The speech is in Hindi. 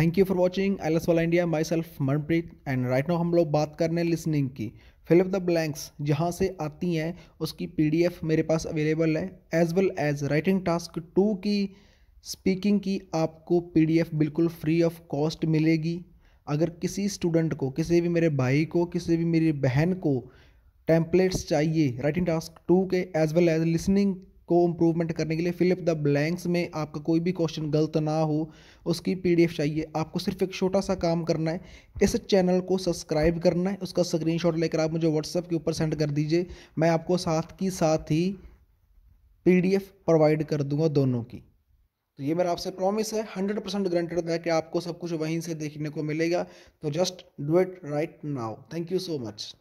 thank you for watching L S वाला India myself Manpreet and right now हम लोग बात कर रहे हैं लिसनिंग की फिलिप द ब्लैंक्स जहाँ से आती हैं उसकी पी डी एफ मेरे पास अवेलेबल है as well as writing task two की स्पीकिंग की आपको पी डी एफ बिल्कुल फ्री ऑफ कॉस्ट मिलेगी अगर किसी स्टूडेंट को किसी भी मेरे भाई को किसी भी मेरी बहन को टेम्पलेट्स चाहिए राइटिंग टास्क टू के एज वेल एज लिसनिंग को इम्प्रूवमेंट करने के लिए फिलिप द ब्लैंक्स में आपका कोई भी क्वेश्चन गलत ना हो उसकी पीडीएफ चाहिए आपको सिर्फ एक छोटा सा काम करना है इस चैनल को सब्सक्राइब करना है उसका स्क्रीनशॉट लेकर आप मुझे व्हाट्सएप के ऊपर सेंड कर दीजिए मैं आपको साथ की साथ ही पीडीएफ प्रोवाइड कर दूंगा दोनों की तो ये मेरा आपसे प्रॉमिस है हंड्रेड परसेंट ग्रंटेड है कि आपको सब कुछ वहीं से देखने को मिलेगा तो just do it right now thank you so much